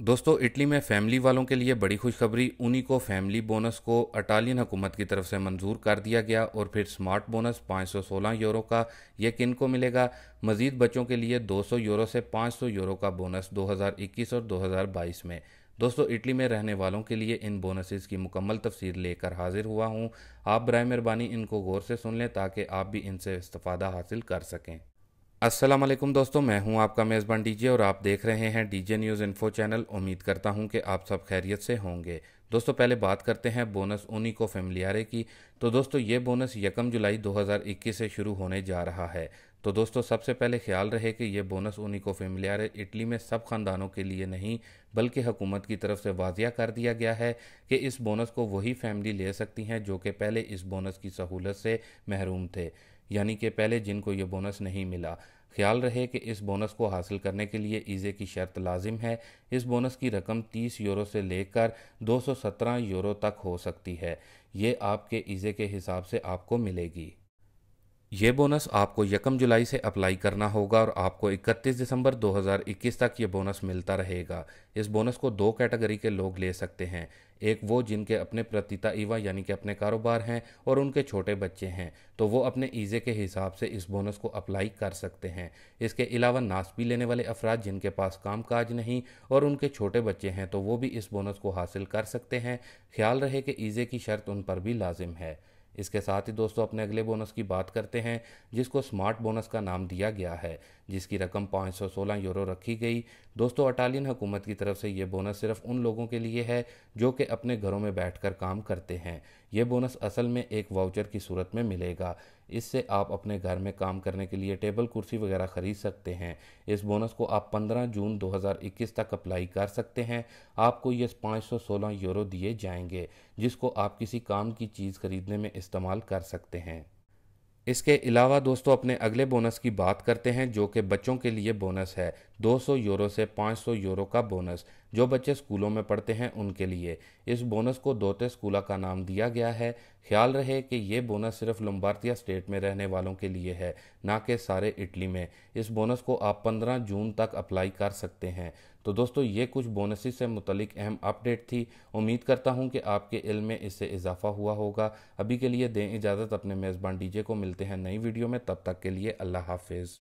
दोस्तों इटली में फैमिली वालों के लिए बड़ी खुशखबरी उन्हीं को फैमिली बोनस को अटालियन हुकूमत की तरफ से मंजूर कर दिया गया और फिर स्मार्ट बोनस 516 यूरो का यह किन को मिलेगा मजीद बच्चों के लिए 200 यूरो से 500 यूरो का बोनस 2021 और 2022 में दोस्तों इटली में रहने वालों के लिए इन बोनसेस की मुकम्मल तफसीर लेकर हाजिर हुआ हूँ आप बर मेहरबानी इनको गौर से सुन लें ताकि आप भी इनसे इस्तफ़ादा हासिल कर सकें अस्सलाम वालेकुम दोस्तों मैं हूं आपका मेज़बान डीजे और आप देख रहे हैं डीजे न्यूज़ इन्फो चैनल उम्मीद करता हूं कि आप सब खैरियत से होंगे दोस्तों पहले बात करते हैं बोनस उन्हीं को फेमिलियारे की तो दोस्तों ये बोनस यकम जुलाई 2021 से शुरू होने जा रहा है तो दोस्तों सबसे पहले ख्याल रहे कि यह बोनस उन्हीं को फेमिलियारे इटली में सब ख़ानदानों के लिए नहीं बल्कि हुकूमत की तरफ से वाजिया कर दिया गया है कि इस बोनस को वही फैमिली ले सकती हैं जो कि पहले इस बोनस की सहूलत से महरूम थे यानी कि पहले जिनको ये बोनस नहीं मिला ख्याल रहे कि इस बोनस को हासिल करने के लिए ईज़े की शर्त लाजिम है इस बोनस की रकम 30 यूरो से लेकर 217 यूरो तक हो सकती है ये आपके ईज़े के हिसाब से आपको मिलेगी ये बोनस आपको यकम जुलाई से अप्लाई करना होगा और आपको 31 दिसंबर 2021 तक ये बोनस मिलता रहेगा इस बोनस को दो कैटेगरी के लोग ले सकते हैं एक वो जिनके अपने प्रतिता ईवा यानी कि अपने कारोबार हैं और उनके छोटे बच्चे हैं तो वो अपने ईज़े के हिसाब से इस बोनस को अप्लाई कर सकते हैं इसके अलावा भी लेने वाले अफराद जिनके पास काम काज नहीं और उनके छोटे बच्चे हैं तो वो भी इस बोनस को हासिल कर सकते हैं ख्याल रहे कि ईज़े की शर्त उन पर भी लाजिम है इसके साथ ही दोस्तों अपने अगले बोनस की बात करते हैं जिसको स्मार्ट बोनस का नाम दिया गया है जिसकी रकम 516 यूरो रखी गई दोस्तों अटालियन हुकूमत की तरफ से ये बोनस सिर्फ उन लोगों के लिए है जो कि अपने घरों में बैठकर काम करते हैं ये बोनस असल में एक वाउचर की सूरत में मिलेगा इससे आप अपने घर में काम करने के लिए टेबल कुर्सी वगैरह खरीद सकते हैं इस बोनस को आप 15 जून 2021 तक अप्लाई कर सकते हैं आपको ये 516 यूरो दिए जाएंगे जिसको आप किसी काम की चीज़ खरीदने में इस्तेमाल कर सकते हैं इसके अलावा दोस्तों अपने अगले बोनस की बात करते हैं जो कि बच्चों के लिए बोनस है 200 यूरो से 500 यूरो का बोनस जो बच्चे स्कूलों में पढ़ते हैं उनके लिए इस बोनस को दोते स्कूला का नाम दिया गया है ख्याल रहे कि ये बोनस सिर्फ लम्बार्तिया स्टेट में रहने वालों के लिए है ना कि सारे इटली में इस बोनस को आप 15 जून तक अप्लाई कर सकते हैं तो दोस्तों ये कुछ बोनस से मुतलिक अहम अपडेट थी उम्मीद करता हूँ कि आपके इल्म में इससे इजाफा हुआ होगा अभी के लिए दें इजाज़त अपने मेज़बान डीजे को मिलते हैं नई वीडियो में तब तक के लिए अल्लाह हाफिज़